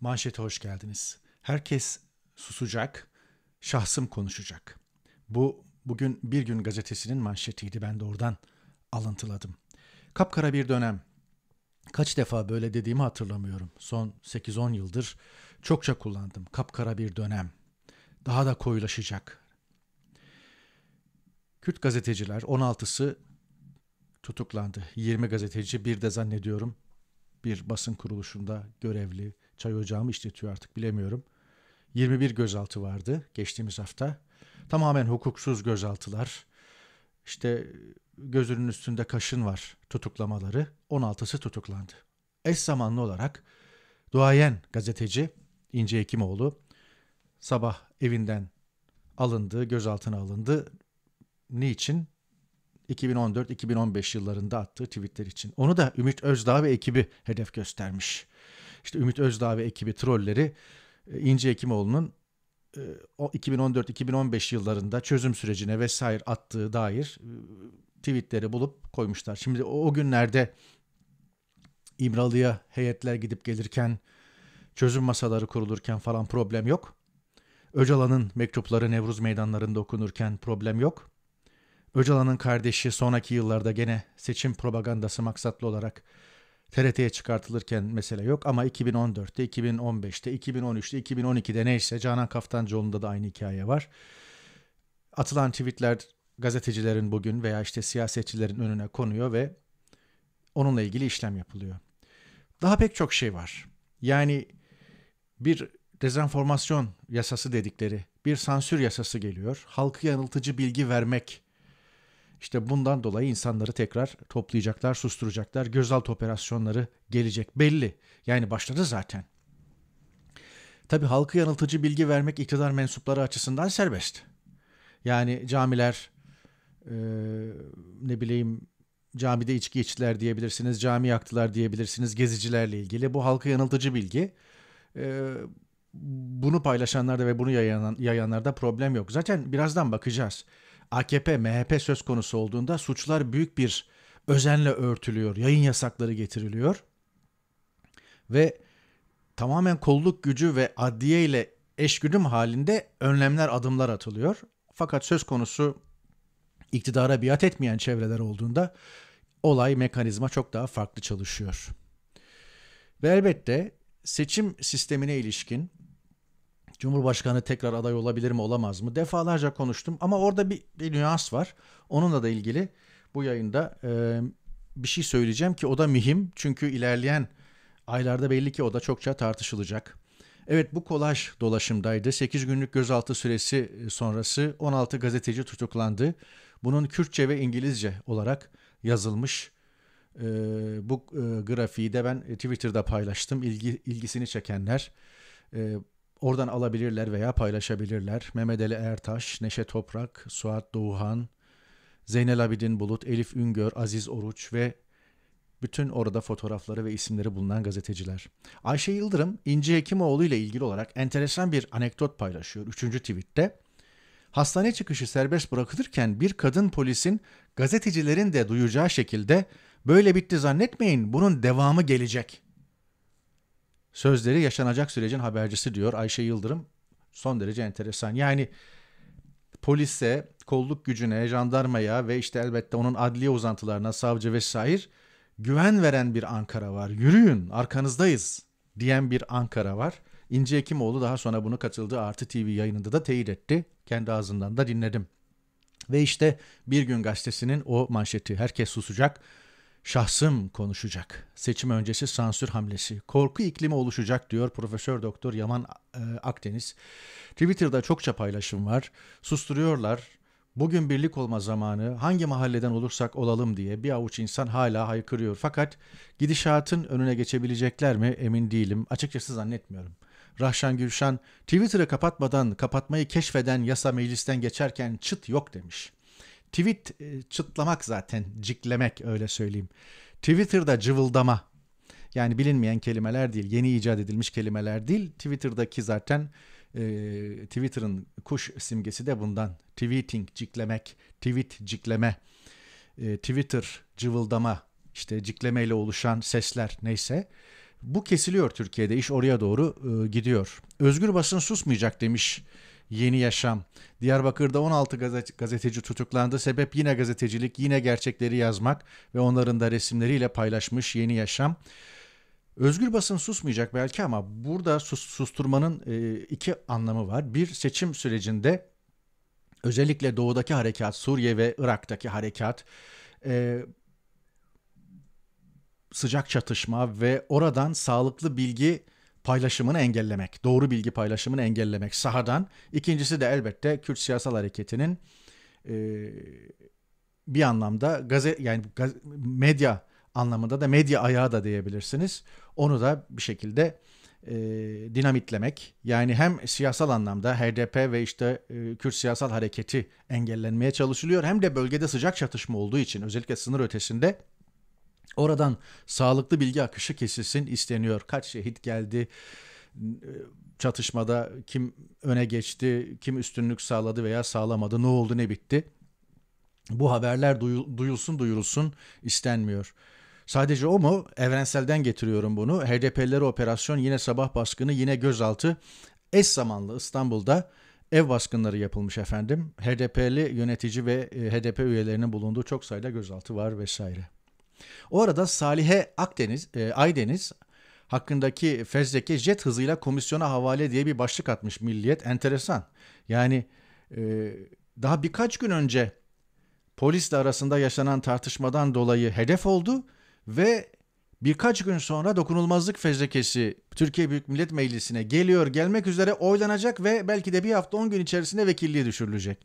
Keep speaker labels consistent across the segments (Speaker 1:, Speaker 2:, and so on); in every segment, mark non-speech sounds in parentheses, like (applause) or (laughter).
Speaker 1: Manşete hoş geldiniz. Herkes susacak, şahsım konuşacak. Bu bugün Bir Gün gazetesinin manşetiydi. Ben de oradan alıntıladım. Kapkara bir dönem. Kaç defa böyle dediğimi hatırlamıyorum. Son 8-10 yıldır çokça kullandım. Kapkara bir dönem. Daha da koyulaşacak. Kürt gazeteciler 16'sı tutuklandı. 20 gazeteci bir de zannediyorum bir basın kuruluşunda görevli çay ocağı mı işletiyor artık bilemiyorum. 21 gözaltı vardı geçtiğimiz hafta. Tamamen hukuksuz gözaltılar. İşte gözünün üstünde kaşın var tutuklamaları. 16'sı tutuklandı. Eş zamanlı olarak duayen gazeteci İnce Ekimoğlu sabah evinden alındı, gözaltına alındı. Niçin? 2014-2015 yıllarında attığı tweetler için. Onu da Ümit Özdağ ve ekibi hedef göstermiş işte Ümit Özdağ ve ekibi trolleri e, İnci Hekimoğlu'nun 2014-2015 e, yıllarında çözüm sürecine vesaire attığı dair e, tweetleri bulup koymuşlar. Şimdi o günlerde İmralı'ya heyetler gidip gelirken çözüm masaları kurulurken falan problem yok. Öcalan'ın mektupları Nevruz meydanlarında okunurken problem yok. Öcalan'ın kardeşi sonraki yıllarda gene seçim propagandası maksatlı olarak TRT'ye çıkartılırken mesele yok ama 2014'te, 2015'te, 2013'te, 2012'de neyse Canan Kaftancıoğlu'nda da aynı hikaye var. Atılan tweetler gazetecilerin bugün veya işte siyasetçilerin önüne konuyor ve onunla ilgili işlem yapılıyor. Daha pek çok şey var. Yani bir dezenformasyon yasası dedikleri bir sansür yasası geliyor. Halkı yanıltıcı bilgi vermek işte bundan dolayı insanları tekrar toplayacaklar, susturacaklar. Gözaltı operasyonları gelecek belli. Yani başladı zaten. Tabi halkı yanıltıcı bilgi vermek iktidar mensupları açısından serbest. Yani camiler, e, ne bileyim camide içki içtiler diyebilirsiniz, cami yaktılar diyebilirsiniz gezicilerle ilgili. Bu halkı yanıltıcı bilgi. E, bunu paylaşanlarda ve bunu yayan, yayanlarda problem yok. Zaten birazdan bakacağız. AKP, MHP söz konusu olduğunda suçlar büyük bir özenle örtülüyor. Yayın yasakları getiriliyor. Ve tamamen kolluk gücü ve adliye ile eşgüdüm halinde önlemler, adımlar atılıyor. Fakat söz konusu iktidara biat etmeyen çevreler olduğunda olay mekanizma çok daha farklı çalışıyor. Ve elbette seçim sistemine ilişkin Cumhurbaşkanı tekrar aday olabilir mi olamaz mı? Defalarca konuştum ama orada bir, bir nüans var. Onunla da ilgili bu yayında e, bir şey söyleyeceğim ki o da mühim. Çünkü ilerleyen aylarda belli ki o da çokça tartışılacak. Evet bu kolaj dolaşımdaydı. 8 günlük gözaltı süresi sonrası 16 gazeteci tutuklandı. Bunun Kürtçe ve İngilizce olarak yazılmış e, bu e, grafiği de ben Twitter'da paylaştım. İlgi, ilgisini çekenler e, Oradan alabilirler veya paylaşabilirler. Mehmet Ali Ertaş, Neşe Toprak, Suat Doğuhan, Zeynel Abidin Bulut, Elif Üngör, Aziz Oruç ve bütün orada fotoğrafları ve isimleri bulunan gazeteciler. Ayşe Yıldırım, İnci Hekimoğlu ile ilgili olarak enteresan bir anekdot paylaşıyor 3. tweette. Hastane çıkışı serbest bırakılırken bir kadın polisin gazetecilerin de duyacağı şekilde böyle bitti zannetmeyin bunun devamı gelecek Sözleri yaşanacak sürecin habercisi diyor Ayşe Yıldırım. Son derece enteresan. Yani polise, kolluk gücüne, jandarmaya ve işte elbette onun adliye uzantılarına, savcı vesaire güven veren bir Ankara var. Yürüyün arkanızdayız diyen bir Ankara var. İnci Ekimoğlu daha sonra bunu katıldığı Artı TV yayınında da teyit etti. Kendi ağzından da dinledim. Ve işte Bir Gün Gazetesi'nin o manşeti herkes susacak Şahsım konuşacak. Seçim öncesi sansür hamlesi. Korku iklimi oluşacak diyor Profesör Doktor Yaman e, Akdeniz. Twitter'da çokça paylaşım var. Susturuyorlar. Bugün birlik olma zamanı. Hangi mahalleden olursak olalım diye bir avuç insan hala haykırıyor. Fakat gidişatın önüne geçebilecekler mi emin değilim. Açıkçası zannetmiyorum. Rahşan Gülşan Twitter'ı kapatmadan kapatmayı keşfeden yasa meclisten geçerken çıt yok demiş. Tweet e, çıtlamak zaten, ciklemek öyle söyleyeyim. Twitter'da cıvıldama. Yani bilinmeyen kelimeler değil, yeni icat edilmiş kelimeler değil. Twitter'daki zaten e, Twitter'ın kuş simgesi de bundan. Tweeting, ciklemek, tweet, cikleme, e, Twitter, cıvıldama, işte ciklemeyle oluşan sesler neyse. Bu kesiliyor Türkiye'de, iş oraya doğru e, gidiyor. Özgür basın susmayacak demiş Yeni Yaşam. Diyarbakır'da 16 gazeteci tutuklandı. Sebep yine gazetecilik, yine gerçekleri yazmak ve onların da resimleriyle paylaşmış Yeni Yaşam. Özgür basın susmayacak belki ama burada sus, susturmanın e, iki anlamı var. Bir seçim sürecinde özellikle doğudaki harekat, Suriye ve Irak'taki harekat e, sıcak çatışma ve oradan sağlıklı bilgi paylaşımını engellemek, doğru bilgi paylaşımını engellemek sahadan. İkincisi de elbette Kürt siyasal hareketinin e, bir anlamda gazet yani gaz, medya anlamında da medya ayağı da diyebilirsiniz. Onu da bir şekilde e, dinamitlemek. Yani hem siyasal anlamda HDP ve işte e, Kürt siyasal hareketi engellenmeye çalışılıyor hem de bölgede sıcak çatışma olduğu için özellikle sınır ötesinde Oradan sağlıklı bilgi akışı kesilsin isteniyor. Kaç şehit geldi? Çatışmada kim öne geçti, kim üstünlük sağladı veya sağlamadı, ne oldu, ne bitti? Bu haberler duyulsun duyulsun istenmiyor. Sadece o mu? Evrenselden getiriyorum bunu. HDP'lere operasyon yine sabah baskını yine gözaltı. Eş zamanlı İstanbul'da ev baskınları yapılmış efendim. HDP'li yönetici ve e, HDP üyelerinin bulunduğu çok sayıda gözaltı var vesaire. O arada Salihe Akdeniz, e, Aydeniz hakkındaki fezleke jet hızıyla komisyona havale diye bir başlık atmış Milliyet. Enteresan. Yani e, daha birkaç gün önce polisle arasında yaşanan tartışmadan dolayı hedef oldu ve birkaç gün sonra dokunulmazlık fezlekesi Türkiye Büyük Millet Meclisi'ne geliyor gelmek üzere oylanacak ve belki de bir hafta 10 gün içerisinde vekilliği düşürülecek.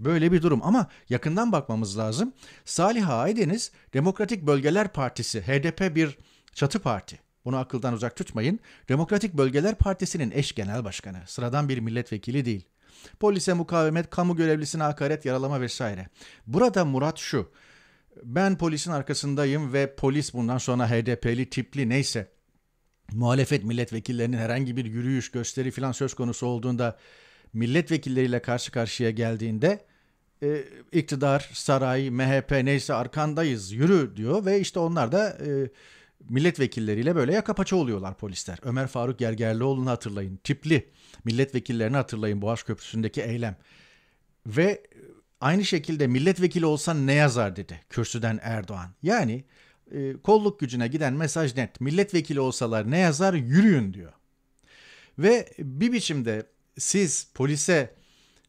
Speaker 1: Böyle bir durum ama yakından bakmamız lazım. Salih Aydeniz Demokratik Bölgeler Partisi, HDP bir çatı parti. Bunu akıldan uzak tutmayın. Demokratik Bölgeler Partisi'nin eş genel başkanı. Sıradan bir milletvekili değil. Polise mukavemet, kamu görevlisine hakaret, yaralama vesaire. Burada Murat şu. Ben polisin arkasındayım ve polis bundan sonra HDP'li tipli neyse muhalefet milletvekillerinin herhangi bir yürüyüş, gösteri filan söz konusu olduğunda milletvekilleriyle karşı karşıya geldiğinde e, iktidar, saray, MHP neyse arkandayız yürü diyor ve işte onlar da e, milletvekilleriyle böyle yaka paça oluyorlar polisler. Ömer Faruk Gergerlioğlu'nu hatırlayın. Tipli milletvekillerini hatırlayın Boğaz Köprüsü'ndeki eylem. Ve aynı şekilde milletvekili olsan ne yazar dedi kürsüden Erdoğan. Yani e, kolluk gücüne giden mesaj net. Milletvekili olsalar ne yazar yürüyün diyor. Ve bir biçimde siz polise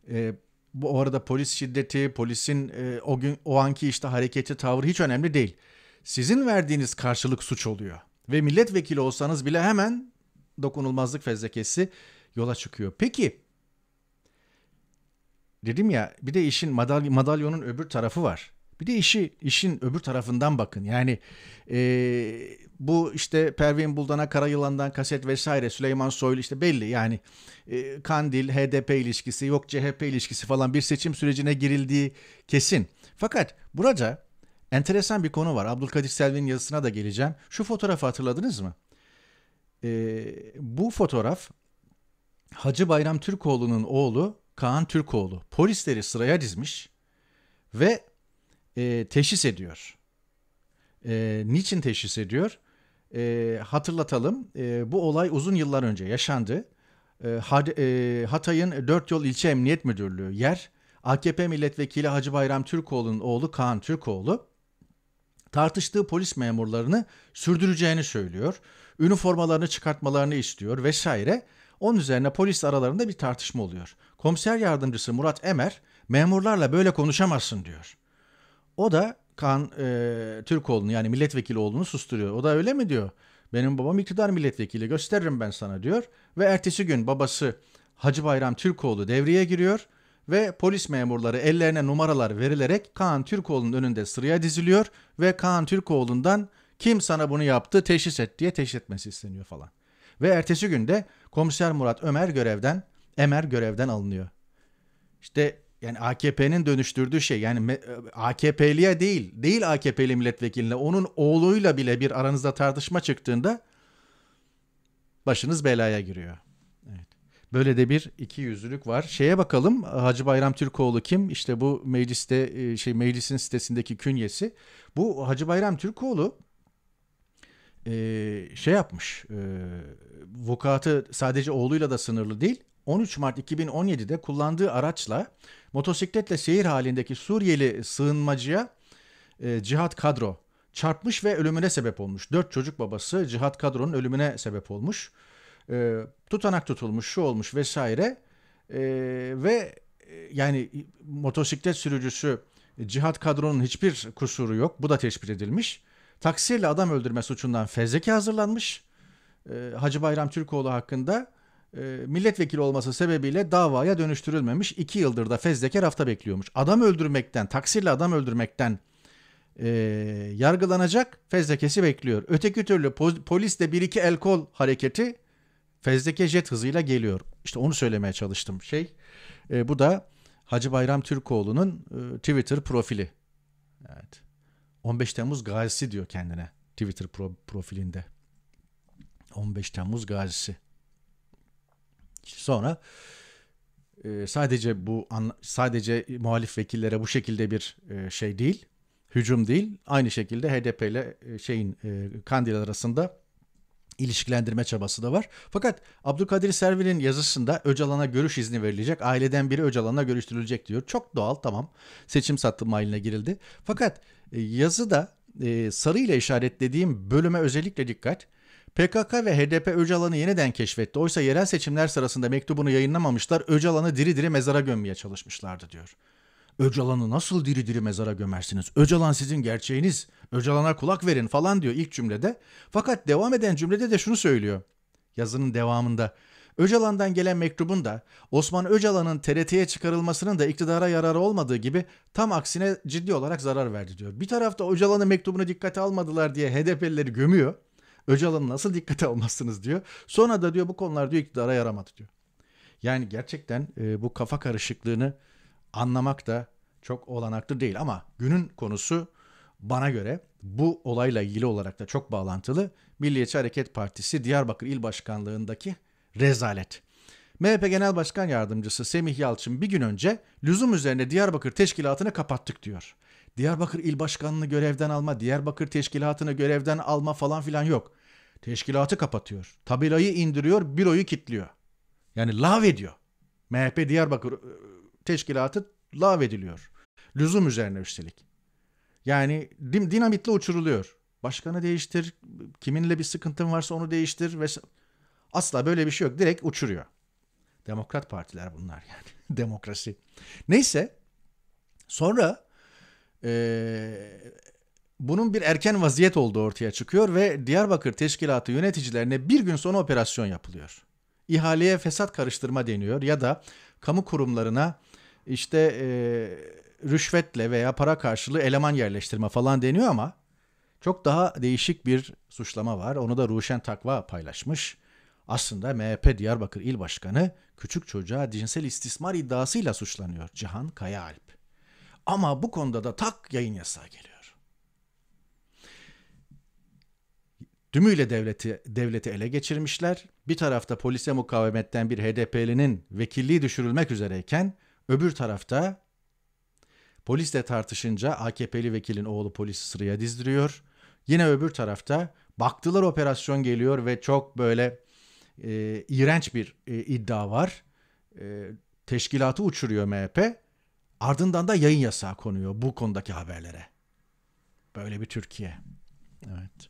Speaker 1: e, bu arada polis şiddeti, polisin e, o gün o anki işte hareketi, tavrı hiç önemli değil. Sizin verdiğiniz karşılık suç oluyor. Ve milletvekili olsanız bile hemen dokunulmazlık fezlekesi yola çıkıyor. Peki dedim ya bir de işin madalyonun öbür tarafı var. Bir de işi işin öbür tarafından bakın. Yani e, bu işte Pervin Buldan'a Karayılan'dan kaset vesaire Süleyman Soylu işte belli yani e, Kandil HDP ilişkisi yok CHP ilişkisi falan bir seçim sürecine girildiği kesin. Fakat burada enteresan bir konu var. Abdülkadir Selvi'nin yazısına da geleceğim. Şu fotoğrafı hatırladınız mı? E, bu fotoğraf Hacı Bayram Türkoğlu'nun oğlu Kaan Türkoğlu polisleri sıraya dizmiş ve e, teşhis ediyor. E, niçin teşhis ediyor? E, hatırlatalım e, bu olay uzun yıllar önce yaşandı. E, e Hatay'ın Dört Yol İlçe Emniyet Müdürlüğü yer AKP milletvekili Hacı Bayram Türkoğlu'nun oğlu Kaan Türkoğlu tartıştığı polis memurlarını sürdüreceğini söylüyor. Üniformalarını çıkartmalarını istiyor vesaire. Onun üzerine polis aralarında bir tartışma oluyor. Komiser yardımcısı Murat Emer memurlarla böyle konuşamazsın diyor. O da Kaan e, olduğunu yani milletvekili olduğunu susturuyor. O da öyle mi diyor. Benim babam iktidar milletvekili gösteririm ben sana diyor. Ve ertesi gün babası Hacı Bayram Türkoğlu devreye giriyor ve polis memurları ellerine numaralar verilerek Kaan Türkoğlu'nun önünde sıraya diziliyor ve Kaan Türkoğlu'ndan kim sana bunu yaptı teşhis et diye teşhis etmesi isteniyor falan. Ve ertesi günde komiser Murat Ömer görevden Emer görevden alınıyor. İşte yani AKP'nin dönüştürdüğü şey yani e, AKP'liye değil, değil AKP'li milletvekiline onun oğluyla bile bir aranızda tartışma çıktığında başınız belaya giriyor. Evet. Böyle de bir iki yüzlülük var. Şeye bakalım Hacı Bayram Türkoğlu kim? İşte bu mecliste e, şey meclisin sitesindeki künyesi. Bu Hacı Bayram Türkoğlu e, şey yapmış. Vukuatı sadece oğluyla da sınırlı değil 13 Mart 2017'de kullandığı araçla motosikletle seyir halindeki Suriyeli sığınmacıya e, Cihat Kadro çarpmış ve ölümüne sebep olmuş. Dört çocuk babası Cihat Kadro'nun ölümüne sebep olmuş. E, tutanak tutulmuş, şu olmuş vesaire. E, ve e, yani motosiklet sürücüsü Cihat Kadro'nun hiçbir kusuru yok. Bu da tespit edilmiş. Taksiyle adam öldürme suçundan fezleke hazırlanmış. E, Hacı Bayram Türkoğlu hakkında e, milletvekili olması sebebiyle davaya dönüştürülmemiş. iki yıldır da fezleke rafta bekliyormuş. Adam öldürmekten, taksirle adam öldürmekten e, yargılanacak fezlekesi bekliyor. Öteki türlü polis de bir iki el kol hareketi fezleke jet hızıyla geliyor. İşte onu söylemeye çalıştım. Şey e, bu da Hacı Bayram Türkoğlu'nun e, Twitter profili. Evet. 15 Temmuz gazisi diyor kendine Twitter pro, profilinde. 15 Temmuz gazisi. Sonra e, sadece bu sadece muhalif vekillere bu şekilde bir e, şey değil, hücum değil. Aynı şekilde HDP ile e, şeyin e, Kandil arasında ilişkilendirme çabası da var. Fakat Abdülkadir Servil'in yazısında Öcalan'a görüş izni verilecek. Aileden biri Öcalan'a görüştürülecek diyor. Çok doğal tamam. Seçim satım haline girildi. Fakat e, yazıda e, sarı ile işaretlediğim bölüme özellikle dikkat. PKK ve HDP Öcalan'ı yeniden keşfetti. Oysa yerel seçimler sırasında mektubunu yayınlamamışlar. Öcalan'ı diri diri mezara gömmeye çalışmışlardı diyor. Öcalan'ı nasıl diri diri mezara gömersiniz? Öcalan sizin gerçeğiniz. Öcalan'a kulak verin falan diyor ilk cümlede. Fakat devam eden cümlede de şunu söylüyor. Yazının devamında. Öcalan'dan gelen mektubun da Osman Öcalan'ın TRT'ye çıkarılmasının da iktidara yararı olmadığı gibi tam aksine ciddi olarak zarar verdi diyor. Bir tarafta Öcalan'ın mektubunu dikkate almadılar diye HDP'lileri gömüyor. Öcalan'ı nasıl dikkate almazsınız diyor. Sonra da diyor bu konular diyor iktidara yaramadı diyor. Yani gerçekten e, bu kafa karışıklığını anlamak da çok olanaklı değil ama günün konusu bana göre bu olayla ilgili olarak da çok bağlantılı Milliyetçi Hareket Partisi Diyarbakır İl Başkanlığındaki rezalet. MHP Genel Başkan Yardımcısı Semih Yalçın bir gün önce lüzum üzerine Diyarbakır teşkilatını kapattık diyor. Diyarbakır İl Başkanı'nı görevden alma, Diyarbakır Teşkilatı'nı görevden alma falan filan yok. Teşkilatı kapatıyor. Tabelayı indiriyor, büroyu kilitliyor. Yani lav ediyor. MHP Diyarbakır ıı, Teşkilatı lav ediliyor. Lüzum üzerine üstelik. Yani dinamitle uçuruluyor. Başkanı değiştir, kiminle bir sıkıntın varsa onu değiştir ve asla böyle bir şey yok. Direkt uçuruyor. Demokrat partiler bunlar yani. (laughs) Demokrasi. Neyse sonra e, bunun bir erken vaziyet olduğu ortaya çıkıyor ve Diyarbakır Teşkilatı yöneticilerine bir gün sonra operasyon yapılıyor. İhaleye fesat karıştırma deniyor ya da kamu kurumlarına işte e, rüşvetle veya para karşılığı eleman yerleştirme falan deniyor ama çok daha değişik bir suçlama var. Onu da Ruşen Takva paylaşmış. Aslında MHP Diyarbakır İl Başkanı küçük çocuğa cinsel istismar iddiasıyla suçlanıyor Cihan Kayaalp. Ama bu konuda da tak yayın yasağı geliyor. Dümüyle devleti, devleti ele geçirmişler. Bir tarafta polise mukavemetten bir HDP'linin vekilliği düşürülmek üzereyken öbür tarafta polisle tartışınca AKP'li vekilin oğlu polisi sıraya dizdiriyor. Yine öbür tarafta baktılar operasyon geliyor ve çok böyle e, iğrenç bir e, iddia var. E, teşkilatı uçuruyor MHP. Ardından da yayın yasağı konuyor bu konudaki haberlere. Böyle bir Türkiye. Evet.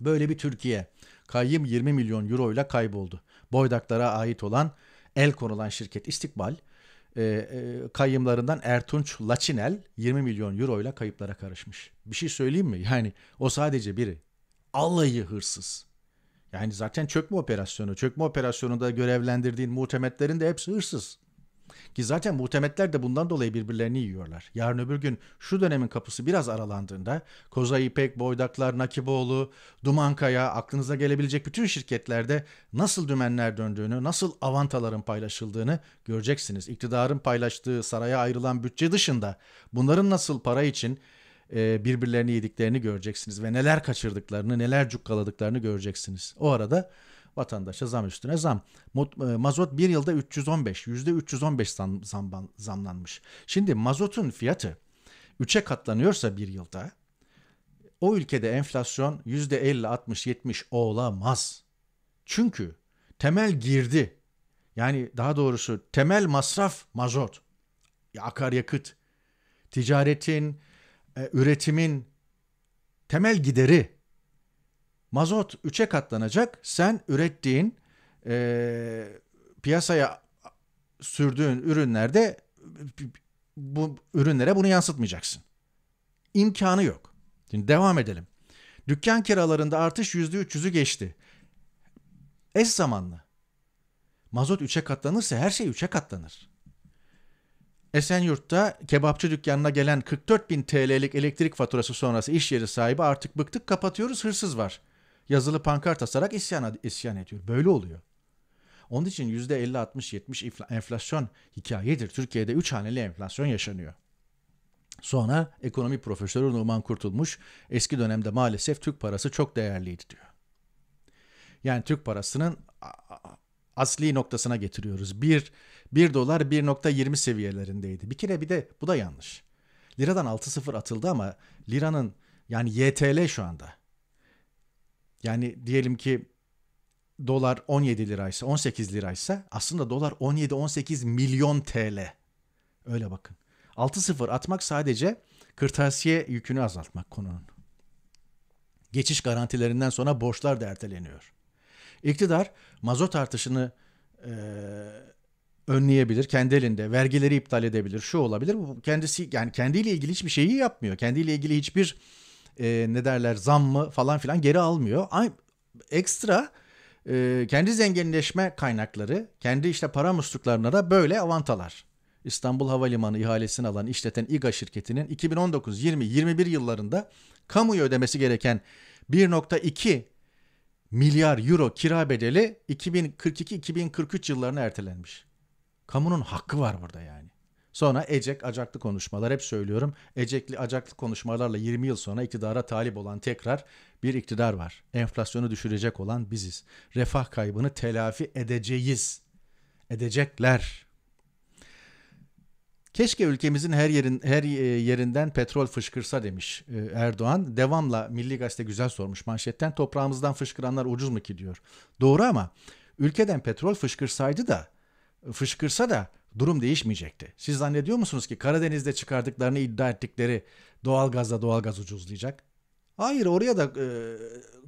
Speaker 1: Böyle bir Türkiye. Kayyım 20 milyon euro ile kayboldu. Boydaklara ait olan el konulan şirket İstikbal e, e, kayyımlarından Ertunç Laçinel 20 milyon euro ile kayıplara karışmış. Bir şey söyleyeyim mi? Yani o sadece biri. Allah'ı hırsız. Yani zaten çökme operasyonu. Çökme operasyonunda görevlendirdiğin muhtemetlerin de hepsi hırsız. Ki zaten muhtemetler de bundan dolayı birbirlerini yiyorlar. Yarın öbür gün şu dönemin kapısı biraz aralandığında Koza İpek, Boydaklar, Nakiboğlu, Dumankaya aklınıza gelebilecek bütün şirketlerde nasıl dümenler döndüğünü, nasıl avantaların paylaşıldığını göreceksiniz. İktidarın paylaştığı saraya ayrılan bütçe dışında bunların nasıl para için e, birbirlerini yediklerini göreceksiniz ve neler kaçırdıklarını, neler cukkaladıklarını göreceksiniz. O arada Vatandaşa zam üstüne zam. E, mazot bir yılda 315, %315 zam, zam, zamlanmış. Şimdi mazotun fiyatı 3'e katlanıyorsa bir yılda o ülkede enflasyon yüzde %50, 60, 70 olamaz. Çünkü temel girdi yani daha doğrusu temel masraf mazot, akaryakıt, ticaretin, e, üretimin temel gideri Mazot 3'e katlanacak. Sen ürettiğin e, piyasaya sürdüğün ürünlerde bu ürünlere bunu yansıtmayacaksın. İmkanı yok. Şimdi devam edelim. Dükkan kiralarında artış %300'ü geçti. Eş zamanlı. Mazot 3'e katlanırsa her şey 3'e katlanır. Esenyurt'ta kebapçı dükkanına gelen 44 bin TL'lik elektrik faturası sonrası iş yeri sahibi artık bıktık kapatıyoruz hırsız var yazılı pankart asarak isyan, isyan ediyor. Böyle oluyor. Onun için %50-60-70 enflasyon hikayedir. Türkiye'de 3 haneli enflasyon yaşanıyor. Sonra ekonomi profesörü Numan Kurtulmuş eski dönemde maalesef Türk parası çok değerliydi diyor. Yani Türk parasının asli noktasına getiriyoruz. 1, 1 dolar 1.20 seviyelerindeydi. Bir kere bir de bu da yanlış. Liradan 6.0 atıldı ama liranın yani YTL şu anda yani diyelim ki dolar 17 liraysa 18 liraysa aslında dolar 17-18 milyon TL. Öyle bakın. 6-0 atmak sadece kırtasiye yükünü azaltmak konunun. Geçiş garantilerinden sonra borçlar da erteleniyor. İktidar mazot artışını e, önleyebilir kendi elinde. Vergileri iptal edebilir. Şu olabilir. Bu kendisi yani kendiyle ilgili hiçbir şeyi yapmıyor. Kendiyle ilgili hiçbir e, ne derler zam mı falan filan geri almıyor. Ay, ekstra e, kendi zenginleşme kaynakları, kendi işte para musluklarına da böyle avantalar. İstanbul Havalimanı ihalesini alan işleten İGA şirketinin 2019, 2021 yıllarında kamuya ödemesi gereken 1.2 milyar euro kira bedeli 2042-2043 yıllarına ertelenmiş. Kamunun hakkı var burada yani. Sonra Ecek acaklı konuşmalar hep söylüyorum. Ecekli acaklı konuşmalarla 20 yıl sonra iktidara talip olan tekrar bir iktidar var. Enflasyonu düşürecek olan biziz. Refah kaybını telafi edeceğiz. Edecekler. Keşke ülkemizin her yerin her e, yerinden petrol fışkırsa demiş e, Erdoğan. Devamla Milli Gazete güzel sormuş manşetten. Toprağımızdan fışkıranlar ucuz mu ki diyor. Doğru ama ülkeden petrol fışkırsaydı da fışkırsa da durum değişmeyecekti. Siz zannediyor musunuz ki Karadeniz'de çıkardıklarını iddia ettikleri doğalgazda doğalgaz ucuzlayacak? Hayır oraya da e,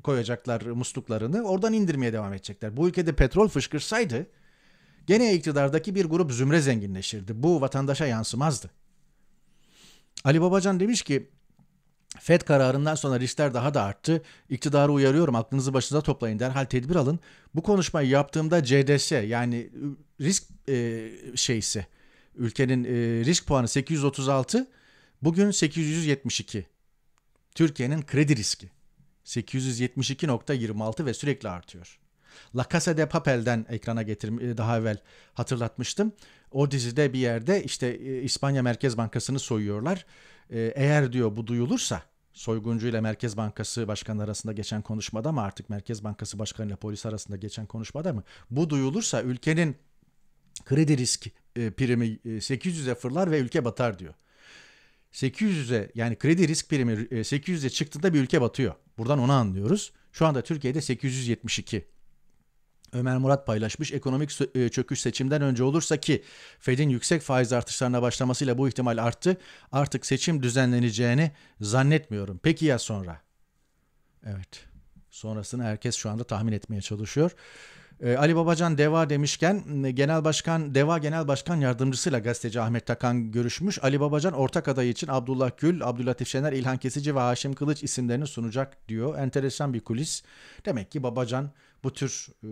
Speaker 1: koyacaklar musluklarını oradan indirmeye devam edecekler. Bu ülkede petrol fışkırsaydı gene iktidardaki bir grup zümre zenginleşirdi. Bu vatandaşa yansımazdı. Ali Babacan demiş ki FED kararından sonra riskler daha da arttı. İktidarı uyarıyorum aklınızı başınıza toplayın derhal tedbir alın. Bu konuşmayı yaptığımda CDS yani ıı, risk e, şeysi ülkenin e, risk puanı 836 bugün 872. Türkiye'nin kredi riski 872.26 ve sürekli artıyor. La Casa de Papel'den ekrana getir daha evvel hatırlatmıştım. O dizide bir yerde işte İspanya Merkez Bankası'nı soyuyorlar. Ee, eğer diyor bu duyulursa soyguncu ile Merkez Bankası Başkanı arasında geçen konuşmada mı artık Merkez Bankası Başkanı ile polis arasında geçen konuşmada mı bu duyulursa ülkenin kredi risk e, primi 800'e fırlar ve ülke batar diyor. 800'e yani kredi risk primi 800'e çıktığında bir ülke batıyor. Buradan onu anlıyoruz. Şu anda Türkiye'de 872. Ömer Murat paylaşmış. Ekonomik e, çöküş seçimden önce olursa ki Fed'in yüksek faiz artışlarına başlamasıyla bu ihtimal arttı. Artık seçim düzenleneceğini zannetmiyorum. Peki ya sonra? Evet. Sonrasını herkes şu anda tahmin etmeye çalışıyor. Ee, Ali Babacan DEVA demişken Genel Başkan DEVA Genel Başkan Yardımcısıyla gazeteci Ahmet Takan görüşmüş. Ali Babacan ortak adayı için Abdullah Gül, Abdülatif Şener, İlhan Kesici ve Haşim Kılıç isimlerini sunacak diyor. Enteresan bir kulis. Demek ki Babacan bu tür e,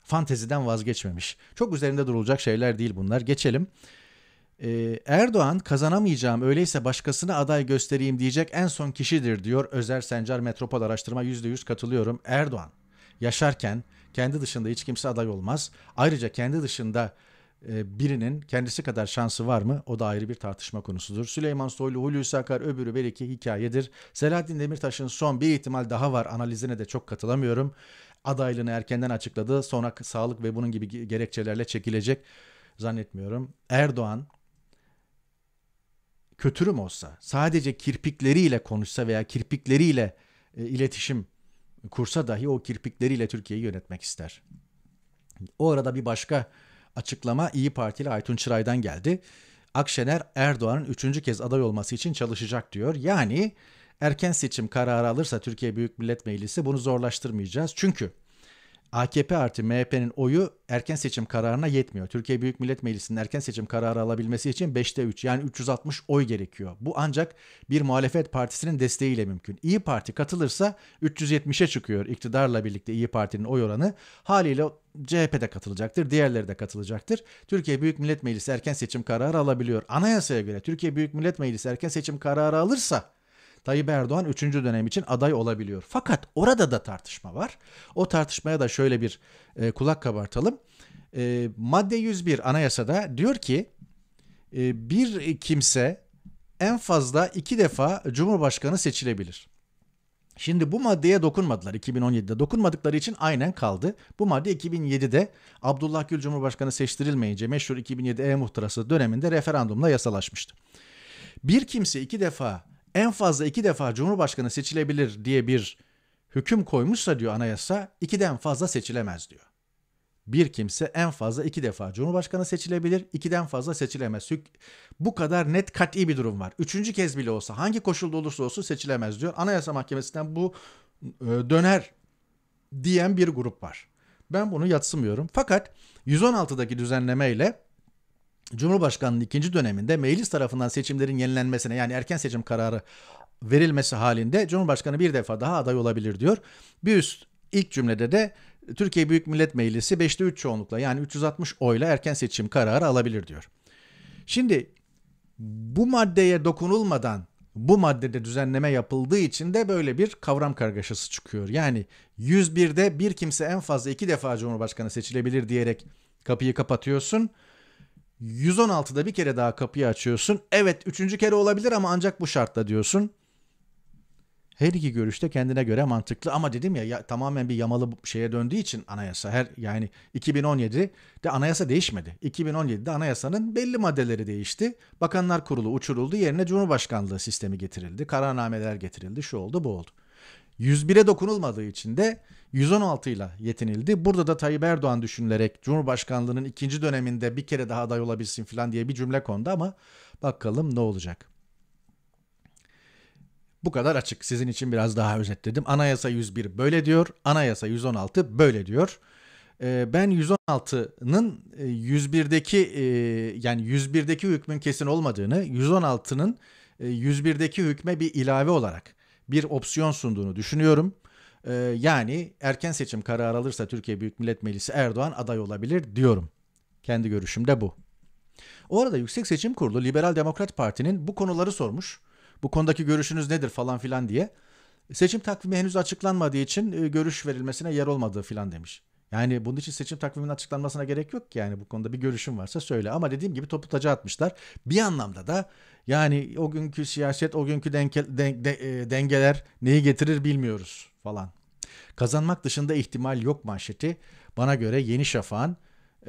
Speaker 1: fanteziden vazgeçmemiş. Çok üzerinde durulacak şeyler değil bunlar. Geçelim. Ee, Erdoğan kazanamayacağım öyleyse başkasına aday göstereyim diyecek en son kişidir diyor Özer Sencar Metropol Araştırma %100 katılıyorum. Erdoğan yaşarken kendi dışında hiç kimse aday olmaz. Ayrıca kendi dışında e, birinin kendisi kadar şansı var mı? O da ayrı bir tartışma konusudur. Süleyman Soylu, Hulusi Akar öbürü belki hikayedir. Selahattin Demirtaş'ın son bir ihtimal daha var analizine de çok katılamıyorum. Adaylığını erkenden açıkladı. Sonra sağlık ve bunun gibi gerekçelerle çekilecek zannetmiyorum. Erdoğan kötürüm olsa sadece kirpikleriyle konuşsa veya kirpikleriyle e, iletişim kursa dahi o kirpikleriyle Türkiye'yi yönetmek ister. O arada bir başka açıklama İyi Partili Aytun Çıray'dan geldi. Akşener Erdoğan'ın üçüncü kez aday olması için çalışacak diyor. Yani erken seçim kararı alırsa Türkiye Büyük Millet Meclisi bunu zorlaştırmayacağız. Çünkü AKP artı MHP'nin oyu erken seçim kararına yetmiyor. Türkiye Büyük Millet Meclisi'nin erken seçim kararı alabilmesi için 5'te 3 yani 360 oy gerekiyor. Bu ancak bir muhalefet partisinin desteğiyle mümkün. İyi Parti katılırsa 370'e çıkıyor iktidarla birlikte İyi Parti'nin oy oranı. Haliyle CHP de katılacaktır, diğerleri de katılacaktır. Türkiye Büyük Millet Meclisi erken seçim kararı alabiliyor. Anayasaya göre Türkiye Büyük Millet Meclisi erken seçim kararı alırsa Tayyip Erdoğan 3. dönem için aday olabiliyor. Fakat orada da tartışma var. O tartışmaya da şöyle bir e, kulak kabartalım. E, madde 101 anayasada diyor ki e, bir kimse en fazla iki defa Cumhurbaşkanı seçilebilir. Şimdi bu maddeye dokunmadılar 2017'de dokunmadıkları için aynen kaldı. Bu madde 2007'de Abdullah Gül Cumhurbaşkanı seçtirilmeyince meşhur 2007 E muhtırası döneminde referandumla yasalaşmıştı. Bir kimse iki defa en fazla iki defa Cumhurbaşkanı seçilebilir diye bir hüküm koymuşsa diyor anayasa ikiden fazla seçilemez diyor. Bir kimse en fazla iki defa Cumhurbaşkanı seçilebilir, ikiden fazla seçilemez. Bu kadar net kat'i bir durum var. Üçüncü kez bile olsa hangi koşulda olursa olsun seçilemez diyor. Anayasa Mahkemesi'nden bu e, döner diyen bir grup var. Ben bunu yatsımıyorum. Fakat 116'daki düzenlemeyle Cumhurbaşkanı'nın ikinci döneminde meclis tarafından seçimlerin yenilenmesine yani erken seçim kararı verilmesi halinde Cumhurbaşkanı bir defa daha aday olabilir diyor. Bir üst ilk cümlede de Türkiye Büyük Millet Meclisi 5'te 3 çoğunlukla yani 360 oyla erken seçim kararı alabilir diyor. Şimdi bu maddeye dokunulmadan bu maddede düzenleme yapıldığı için de böyle bir kavram kargaşası çıkıyor. Yani 101'de bir kimse en fazla iki defa Cumhurbaşkanı seçilebilir diyerek kapıyı kapatıyorsun. 116'da bir kere daha kapıyı açıyorsun. Evet üçüncü kere olabilir ama ancak bu şartla diyorsun. Her iki görüşte kendine göre mantıklı ama dedim ya, ya tamamen bir yamalı şeye döndüğü için anayasa her yani 2017'de anayasa değişmedi. 2017'de anayasanın belli maddeleri değişti. Bakanlar Kurulu uçuruldu yerine Cumhurbaşkanlığı sistemi getirildi. Kararnameler getirildi şu oldu bu oldu. 101'e dokunulmadığı için de 116 ile yetinildi. Burada da Tayyip Erdoğan düşünülerek Cumhurbaşkanlığının ikinci döneminde bir kere daha aday olabilsin falan diye bir cümle kondu ama bakalım ne olacak. Bu kadar açık. Sizin için biraz daha özetledim. Anayasa 101 böyle diyor. Anayasa 116 böyle diyor. Ee, ben 116'nın 101'deki e, e, yani 101'deki hükmün kesin olmadığını, 116'nın 101'deki e, hükme bir ilave olarak bir opsiyon sunduğunu düşünüyorum. Ee, yani erken seçim kararı alırsa Türkiye Büyük Millet Meclisi Erdoğan aday olabilir diyorum. Kendi görüşüm de bu. O arada Yüksek Seçim Kurulu Liberal Demokrat Parti'nin bu konuları sormuş. Bu konudaki görüşünüz nedir falan filan diye. Seçim takvimi henüz açıklanmadığı için e, görüş verilmesine yer olmadığı filan demiş. Yani bunun için seçim takviminin açıklanmasına gerek yok ki. Yani bu konuda bir görüşüm varsa söyle. Ama dediğim gibi topu taca atmışlar. Bir anlamda da yani o günkü siyaset, o günkü denke, den, de, e, dengeler neyi getirir bilmiyoruz falan. Kazanmak dışında ihtimal yok manşeti. Bana göre Yeni Şafak'ın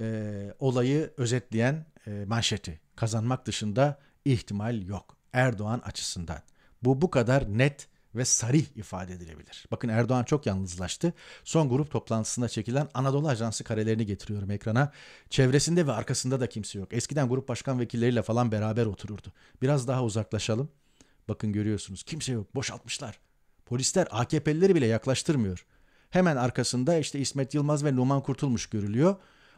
Speaker 1: e, olayı özetleyen e, manşeti. Kazanmak dışında ihtimal yok. Erdoğan açısından. Bu bu kadar net ve sarih ifade edilebilir. Bakın Erdoğan çok yalnızlaştı. Son grup toplantısında çekilen Anadolu Ajansı karelerini getiriyorum ekrana. Çevresinde ve arkasında da kimse yok. Eskiden grup başkan vekilleriyle falan beraber otururdu. Biraz daha uzaklaşalım. Bakın görüyorsunuz kimse yok. Boşaltmışlar. Polisler AKP'lileri bile yaklaştırmıyor. Hemen arkasında işte İsmet Yılmaz ve Numan Kurtulmuş görülüyor.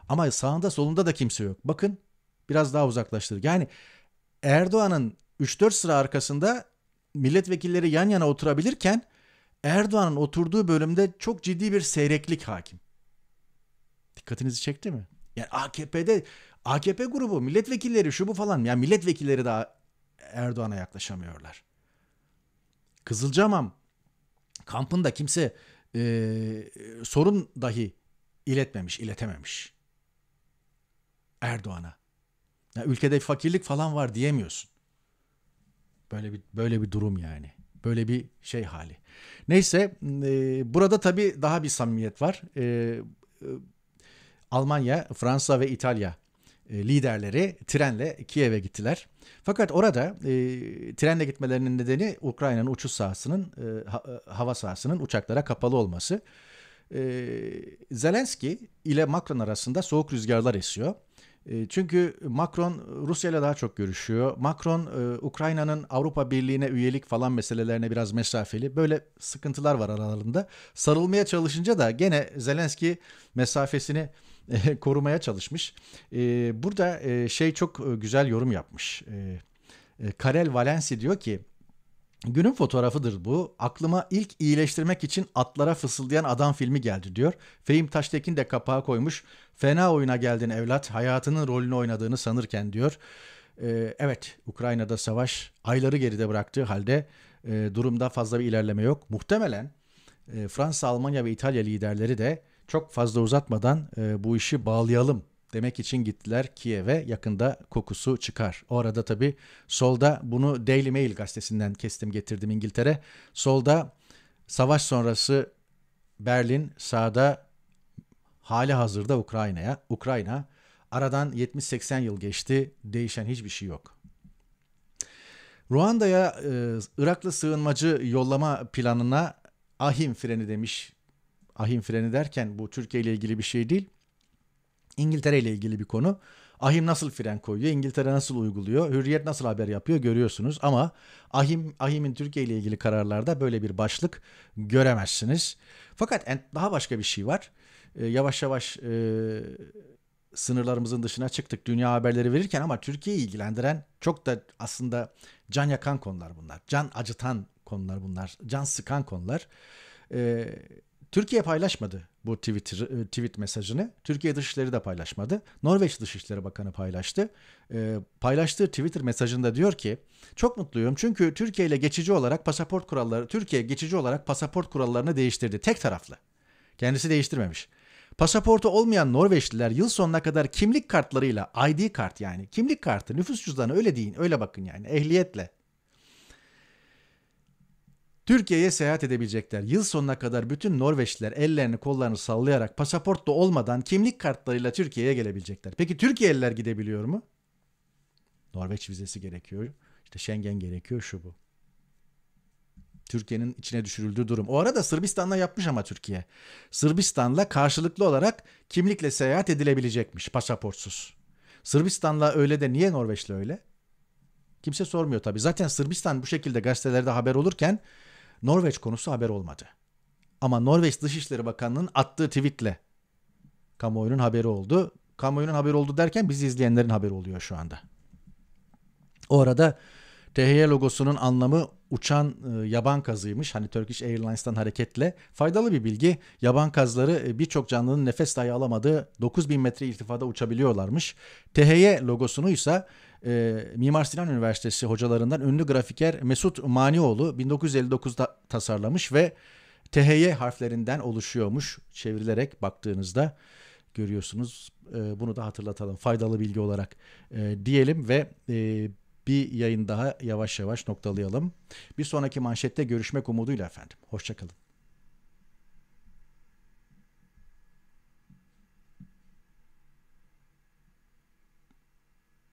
Speaker 1: Ama sağında solunda da kimse yok. Bakın biraz daha uzaklaştır. Yani Erdoğan'ın 3-4 sıra arkasında milletvekilleri yan yana oturabilirken Erdoğan'ın oturduğu bölümde çok ciddi bir seyreklik hakim. Dikkatinizi çekti mi? Yani AKP'de AKP grubu milletvekilleri şu bu falan yani milletvekilleri daha Erdoğan'a yaklaşamıyorlar. Kızılcamam kampında kimse e, sorun dahi iletmemiş, iletememiş Erdoğan'a. Ya ülkede fakirlik falan var diyemiyorsun. Böyle bir böyle bir durum yani. Böyle bir şey hali. Neyse e, burada tabii daha bir samimiyet var. E, e, Almanya, Fransa ve İtalya e, liderleri trenle Kiev'e gittiler. Fakat orada e, trenle gitmelerinin nedeni Ukrayna'nın uçuş sahasının, e, ha, e, hava sahasının uçaklara kapalı olması. E, Zelenski ile Macron arasında soğuk rüzgarlar esiyor. Çünkü Macron e, Rusya ile daha çok görüşüyor. Macron e, Ukrayna'nın Avrupa Birliği'ne üyelik falan meselelerine biraz mesafeli. Böyle sıkıntılar var aralarında. Sarılmaya çalışınca da gene Zelenski mesafesini e, (laughs) korumaya çalışmış. Burada şey çok güzel yorum yapmış. Karel Valensi diyor ki Günün fotoğrafıdır bu. Aklıma ilk iyileştirmek için atlara fısıldayan adam filmi geldi diyor. Fehim Taştekin de kapağı koymuş. Fena oyuna geldin evlat. Hayatının rolünü oynadığını sanırken diyor. Ee, evet Ukrayna'da savaş ayları geride bıraktığı halde e, durumda fazla bir ilerleme yok. Muhtemelen e, Fransa, Almanya ve İtalya liderleri de çok fazla uzatmadan e, bu işi bağlayalım demek için gittiler Kiev'e yakında kokusu çıkar. Orada tabii solda bunu Daily Mail gazetesinden kestim getirdim İngiltere. Solda savaş sonrası Berlin, sağda hali hazırda Ukrayna'ya. Ukrayna aradan 70-80 yıl geçti değişen hiçbir şey yok. Ruanda'ya e, Iraklı sığınmacı yollama planına ahim freni demiş. Ahim freni derken bu Türkiye ile ilgili bir şey değil. İngiltere ile ilgili bir konu. Ahim nasıl fren koyuyor? İngiltere nasıl uyguluyor? Hürriyet nasıl haber yapıyor? Görüyorsunuz ama Ahim Ahim'in Türkiye ile ilgili kararlarda böyle bir başlık göremezsiniz. Fakat daha başka bir şey var. Ee, yavaş yavaş e, sınırlarımızın dışına çıktık dünya haberleri verirken ama Türkiye'yi ilgilendiren çok da aslında can yakan konular bunlar. Can acıtan konular bunlar. Can sıkan konular. E, Türkiye paylaşmadı bu Twitter, e, tweet mesajını. Türkiye Dışişleri de paylaşmadı. Norveç Dışişleri Bakanı paylaştı. E, paylaştığı Twitter mesajında diyor ki çok mutluyum çünkü Türkiye ile geçici olarak pasaport kuralları Türkiye geçici olarak pasaport kurallarını değiştirdi. Tek taraflı. Kendisi değiştirmemiş. Pasaportu olmayan Norveçliler yıl sonuna kadar kimlik kartlarıyla ID kart yani kimlik kartı nüfus cüzdanı öyle deyin öyle bakın yani ehliyetle Türkiye'ye seyahat edebilecekler. Yıl sonuna kadar bütün Norveçliler ellerini kollarını sallayarak pasaport da olmadan kimlik kartlarıyla Türkiye'ye gelebilecekler. Peki Türkiye'liler gidebiliyor mu? Norveç vizesi gerekiyor. İşte Schengen gerekiyor şu bu. Türkiye'nin içine düşürüldüğü durum. O arada Sırbistan'la yapmış ama Türkiye. Sırbistan'la karşılıklı olarak kimlikle seyahat edilebilecekmiş pasaportsuz. Sırbistan'la öyle de niye Norveç'le öyle? Kimse sormuyor tabii. Zaten Sırbistan bu şekilde gazetelerde haber olurken Norveç konusu haber olmadı. Ama Norveç Dışişleri Bakanlığı'nın attığı tweetle kamuoyunun haberi oldu. Kamuoyunun haberi oldu derken bizi izleyenlerin haberi oluyor şu anda. O arada THY logosunun anlamı uçan e, yaban kazıymış. Hani Turkish Airlines'tan hareketle faydalı bir bilgi. Yaban kazları e, birçok canlının nefes dahi alamadığı 9000 metre irtifada uçabiliyorlarmış. THY logosunu ise e, Mimar Sinan Üniversitesi hocalarından ünlü grafiker Mesut Manioğlu 1959'da tasarlamış ve THY harflerinden oluşuyormuş. Çevrilerek baktığınızda görüyorsunuz. E, bunu da hatırlatalım faydalı bilgi olarak e, diyelim ve e, bir yayın daha yavaş yavaş noktalayalım. Bir sonraki manşette görüşmek umuduyla efendim. Hoşçakalın.